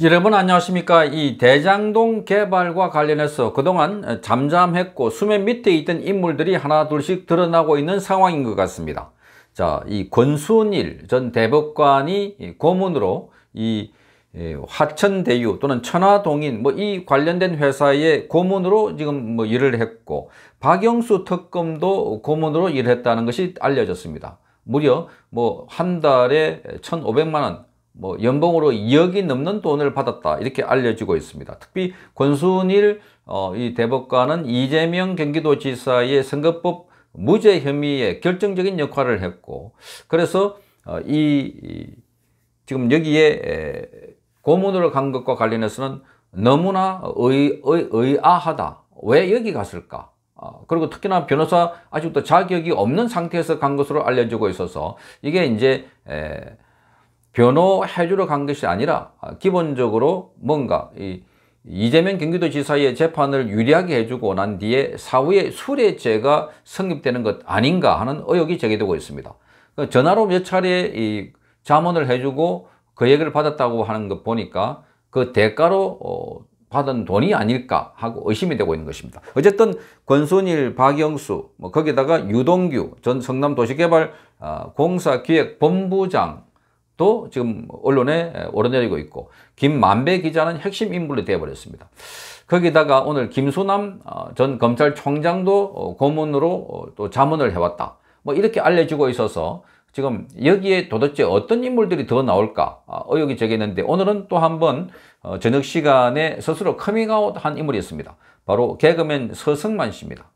여러분 안녕하십니까 이 대장동 개발과 관련해서 그동안 잠잠했고 수면 밑에 있던 인물들이 하나 둘씩 드러나고 있는 상황인 것 같습니다 자이 권순일 전 대법관이 고문으로 이 예, 화천대유 또는 천화동인 뭐 이 관련된 회사의 고문으로 지금 뭐 일을 했고 박영수 특검도 고문으로 일했다는 것이 알려졌습니다 무려 뭐 한 달에 1 5 0 0만원 뭐 연봉으로 2억이 넘는 돈을 받았다 이렇게 알려지고 있습니다. 특히 권순일 어, 이 대법관은 이재명 경기도지사의 선거법 무죄 혐의에 결정적인 역할을 했고 그래서 어, 이 지금 여기에 고문으로 간 것과 관련해서는 너무나 의, 의, 의아하다. 왜 여기 갔을까? 어, 그리고 특히나 변호사 아직도 자격이 없는 상태에서 간 것으로 알려지고 있어서 이게 이제 에, 변호해주러 간 것이 아니라 기본적으로 뭔가 이 이재명 경기도지사의 재판을 유리하게 해주고 난 뒤에 사후에 수례죄가 성립되는 것 아닌가 하는 의혹이 제기되고 있습니다. 그 전화로 몇 차례 이 자문을 해주고 그 얘기를 받았다고 하는 것 보니까 그 대가로 어, 받은 돈이 아닐까 하고 의심이 되고 있는 것입니다. 어쨌든 권순일, 박영수, 뭐 거기다가 유동규 전 성남도시개발공사기획본부장 아, 또 지금 언론에 오르내리고 있고 김만배 기자는 핵심 인물이 되어버렸습니다. 거기다가 오늘 김수남 어, 전 검찰총장도 어, 고문으로 어, 또 자문을 해왔다. 뭐 이렇게 알려지고 있어서 지금 여기에 도대체 어떤 인물들이 더 나올까 아, 의혹이 제기는데 오늘은 또 한 번 저녁 시간에 스스로 커밍아웃한 인물이 있습니다. 바로 개그맨 서승만 씨입니다.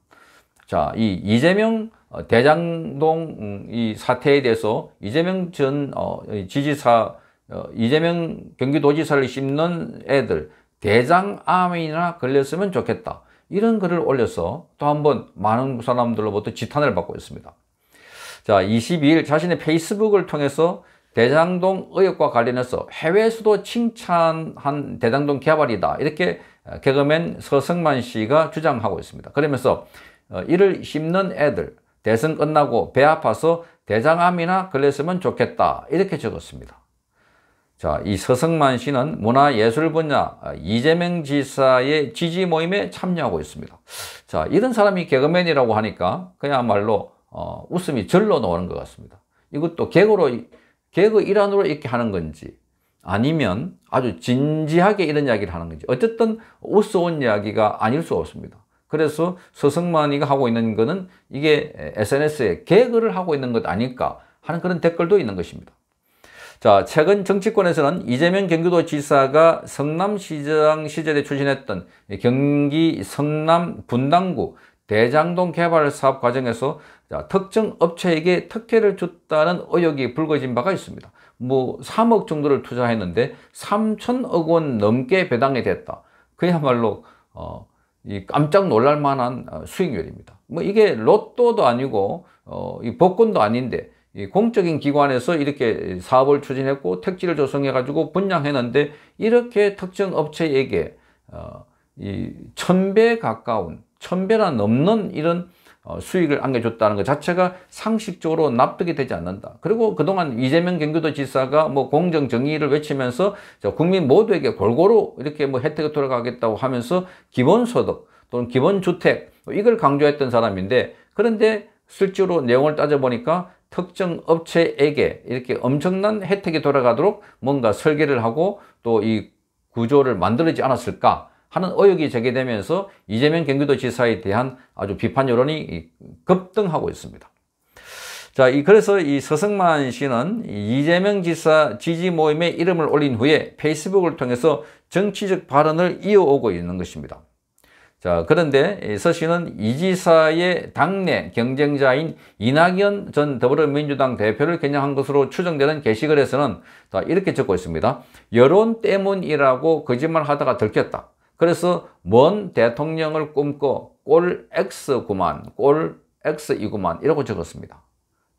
자, 이 이재명 어, 대장동 음, 이 사태에 대해서 이재명 전 어, 지지사 어, 이재명 경기도지사를 씹는 애들 대장암이나 걸렸으면 좋겠다 이런 글을 올려서 또 한 번 많은 사람들로부터 지탄을 받고 있습니다. 자 22일 자신의 페이스북을 통해서 대장동 의혹과 관련해서 해외에서도 칭찬한 대장동 개발이다 이렇게 개그맨 서승만 씨가 주장하고 있습니다. 그러면서 이를 심는 애들 대선 끝나고 배 아파서 대장암이나 걸렸으면 좋겠다 이렇게 적었습니다. 자, 이 서성만 씨는 문화예술 분야 아, 이재명 지사의 지지 모임에 참여하고 있습니다. 자, 이런 사람이 개그맨이라고 하니까 그야말로 어, 웃음이 절로 나오는 것 같습니다. 이것도 개그로 개그 일환으로 이렇게 하는 건지 아니면 아주 진지하게 이런 이야기를 하는 건지 어쨌든 우스운 이야기가 아닐 수 없습니다. 그래서 서승만이가 하고 있는 거는 이게 SNS에 개그를 하고 있는 것 아닐까 하는 그런 댓글도 있는 것입니다. 자, 최근 정치권에서는 이재명 경기도지사가 성남시장 시절에 추진했던 경기 성남 분당구 대장동 개발 사업 과정에서 특정 업체에게 특혜를 줬다는 의혹이 불거진 바가 있습니다. 뭐 3억 정도를 투자했는데 3천억 원 넘게 배당이 됐다. 그야말로 어, 이 깜짝 놀랄 만한 어, 수익률입니다. 뭐 이게 로또도 아니고 어, 이 복권도 아닌데 이 공적인 기관에서 이렇게 사업을 추진했고 택지를 조성해 가지고 분양했는데 이렇게 특정 업체에게 어, 이1배 가까운 1배나 넘는 이런 어, 수익을 안겨줬다는 것 자체가 상식적으로 납득이 되지 않는다. 그리고 그동안 이재명 경기도 지사가 뭐 공정 정의를 외치면서 국민 모두에게 골고루 이렇게 뭐 혜택을 돌아가겠다고 하면서 기본소득 또는 기본주택 뭐 이걸 강조했던 사람인데 그런데 실제로 내용을 따져보니까 특정 업체에게 이렇게 엄청난 혜택이 돌아가도록 뭔가 설계를 하고 또 이 구조를 만들지 않았을까 하는 의혹이 제기되면서 이재명 경기도지사에 대한 아주 비판 여론이 급등하고 있습니다. 자, 이 그래서 이 서승만 씨는 이재명 지사 지지 모임에 이름을 올린 후에 페이스북을 통해서 정치적 발언을 이어오고 있는 것입니다. 자, 그런데 서 씨는 이 지사의 당내 경쟁자인 이낙연 전 더불어민주당 대표를 겨냥한 것으로 추정되는 게시글에서는 이렇게 적고 있습니다. 여론 때문이라고 거짓말하다가 들켰다. 그래서 먼 대통령을 꿈꿔 꼴 X구만, 꼴 X이구만 이라고 적었습니다.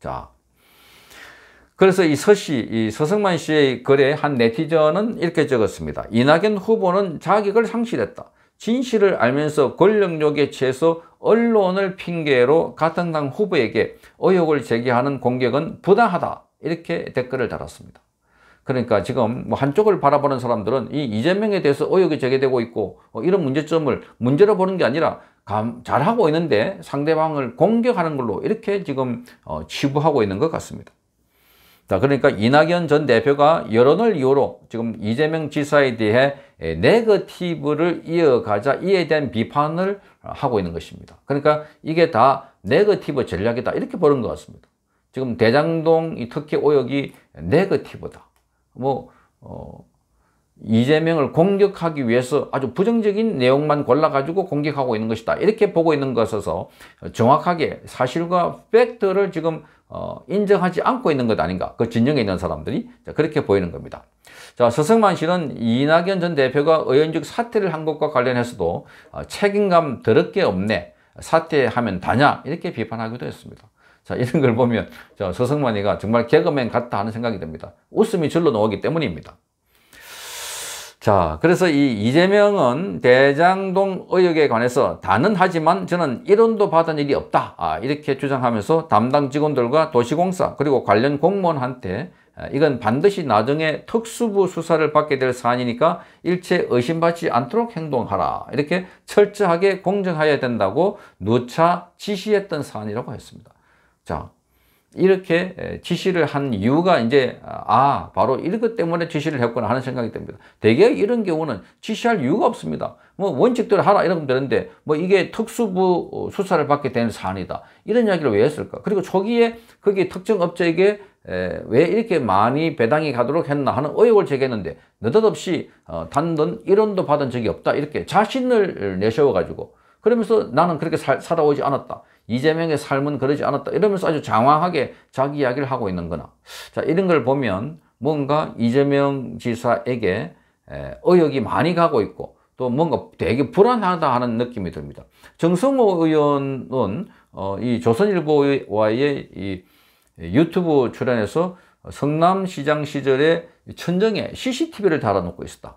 자, 그래서 이 서씨, 이 서승만 씨의 글에 한 네티즌은 이렇게 적었습니다. 이낙연 후보는 자격을 상실했다. 진실을 알면서 권력욕에 취해서 언론을 핑계로 같은 당 후보에게 의혹을 제기하는 공격은 부당하다. 이렇게 댓글을 달았습니다. 그러니까 지금 뭐 한쪽을 바라보는 사람들은 이 이재명에 대해서 의혹이 제기되고 있고 뭐 이런 문제점을 문제로 보는 게 아니라 잘하고 있는데 상대방을 공격하는 걸로 이렇게 지금 어, 치부하고 있는 것 같습니다. 자, 그러니까 이낙연 전 대표가 여론을 이유로 지금 이재명 지사에 대해 네거티브를 이어가자 이에 대한 비판을 하고 있는 것입니다. 그러니까 이게 다 네거티브 전략이다 이렇게 보는 것 같습니다. 지금 대장동 이 특혜 오역이 네거티브다. 뭐 어, 이재명을 공격하기 위해서 아주 부정적인 내용만 골라가지고 공격하고 있는 것이다. 이렇게 보고 있는 것에서 정확하게 사실과 팩트를 지금 어, 인정하지 않고 있는 것 아닌가. 그 진영에 있는 사람들이 그렇게 보이는 겁니다. 자, 서승만 씨는 이낙연 전 대표가 의원직 사퇴를 한 것과 관련해서도 어, 책임감 더럽게 없네. 사퇴하면 다냐 이렇게 비판하기도 했습니다. 자, 이런 걸 보면 자, 서성만이가 정말 개그맨 같다 하는 생각이 듭니다. 웃음이 줄로 나오기 때문입니다. 자, 그래서 이 이재명은 대장동 의혹에 관해서 다는 하지만 저는 이론도 받은 일이 없다. 아, 이렇게 주장하면서 담당 직원들과 도시공사 그리고 관련 공무원한테 아, 이건 반드시 나중에 특수부 수사를 받게 될 사안이니까 일체 의심받지 않도록 행동하라. 이렇게 철저하게 공정해야 된다고 누차 지시했던 사안이라고 했습니다. 자, 이렇게 지시를 한 이유가 이제 아, 아 바로 이것 때문에 지시를 했구나 하는 생각이 듭니다. 대개 이런 경우는 지시할 이유가 없습니다. 뭐 원칙대로 하라 이러면 되는데 뭐 이게 특수부 어, 수사를 받게 된 사안이다. 이런 이야기를 왜 했을까? 그리고 초기에 거기 특정 업자에게왜 이렇게 많이 배당이 가도록 했나 하는 의혹을 제기했는데 느닷없이 어, 단돈 1원도 받은 적이 없다 이렇게 자신을 내세워가지고 그러면서 나는 그렇게 살, 살아오지 않았다. 이재명의 삶은 그러지 않았다 이러면서 아주 장황하게 자기 이야기를 하고 있는 거나 자 이런 걸 보면 뭔가 이재명 지사에게 의욕이 많이 가고 있고 또 뭔가 되게 불안하다 하는 느낌이 듭니다. 정성호 의원은 어, 이 조선일보와의 이 유튜브 출연에서 성남시장 시절에 천정에 CCTV를 달아놓고 있었다.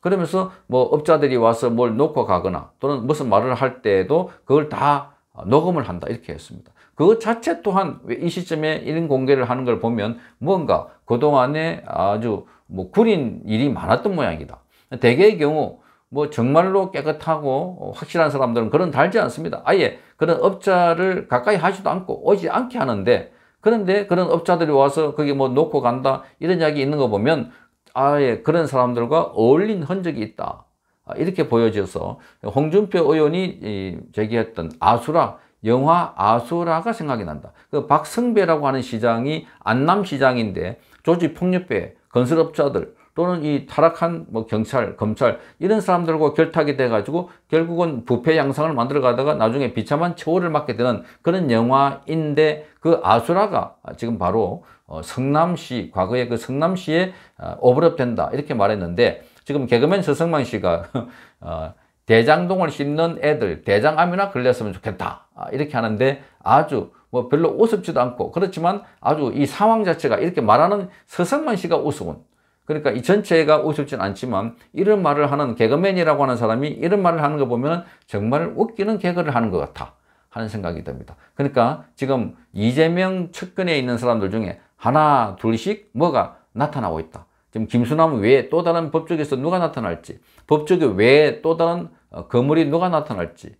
그러면서 뭐 업자들이 와서 뭘 놓고 가거나 또는 무슨 말을 할 때에도 그걸 다 어, 녹음을 한다 이렇게 했습니다. 그 자체 또한 이 시점에 이런 공개를 하는 걸 보면 뭔가 그동안에 아주 뭐 구린 일이 많았던 모양이다. 대개의 경우 뭐 정말로 깨끗하고 확실한 사람들은 그런 달지 않습니다. 아예 그런 업자를 가까이 하지도 않고 오지 않게 하는데 그런데 그런 업자들이 와서 거기 뭐 놓고 간다 이런 이야기 있는 거 보면 아예 그런 사람들과 어울린 흔적이 있다. 아, 이렇게 보여져서 홍준표 의원이 제기했던 아수라 영화 아수라가 생각이 난다. 그 박승배라고 하는 시장이 안남시장인데 조직폭력배 건설업자들 또는 이 타락한 뭐 경찰, 검찰 이런 사람들과 결탁이 돼가지고 결국은 부패 양상을 만들어 가다가 나중에 비참한 처우를 맞게 되는 그런 영화인데 그 아수라가 지금 바로 어, 성남시 과거에 그 성남시에 어, 오버랩된다 이렇게 말했는데 지금 개그맨 서성만 씨가 어, 대장동을 씹는 애들 대장암이나 걸렸으면 좋겠다 아, 이렇게 하는데 아주 뭐 별로 우습지도 않고 그렇지만 아주 이 상황 자체가 이렇게 말하는 서성만 씨가 우스운 그러니까 이 전체가 우습진 않지만 이런 말을 하는 개그맨이라고 하는 사람이 이런 말을 하는 거 보면 정말 웃기는 개그를 하는 것 같아 하는 생각이 듭니다. 그러니까 지금 이재명 측근에 있는 사람들 중에 하나 둘씩 뭐가 나타나고 있다. 지금 김수남 외에 또 다른 법조계에서 누가 나타날지 법조계 외에 또 다른 어, 거물이 누가 나타날지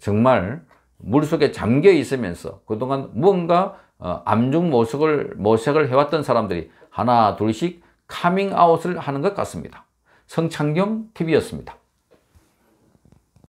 정말 물속에 잠겨 있으면서 그동안 무언가 어, 암중 모색을, 모색을 해왔던 사람들이 하나 둘씩 카밍아웃을 하는 것 같습니다. 성창경 TV였습니다.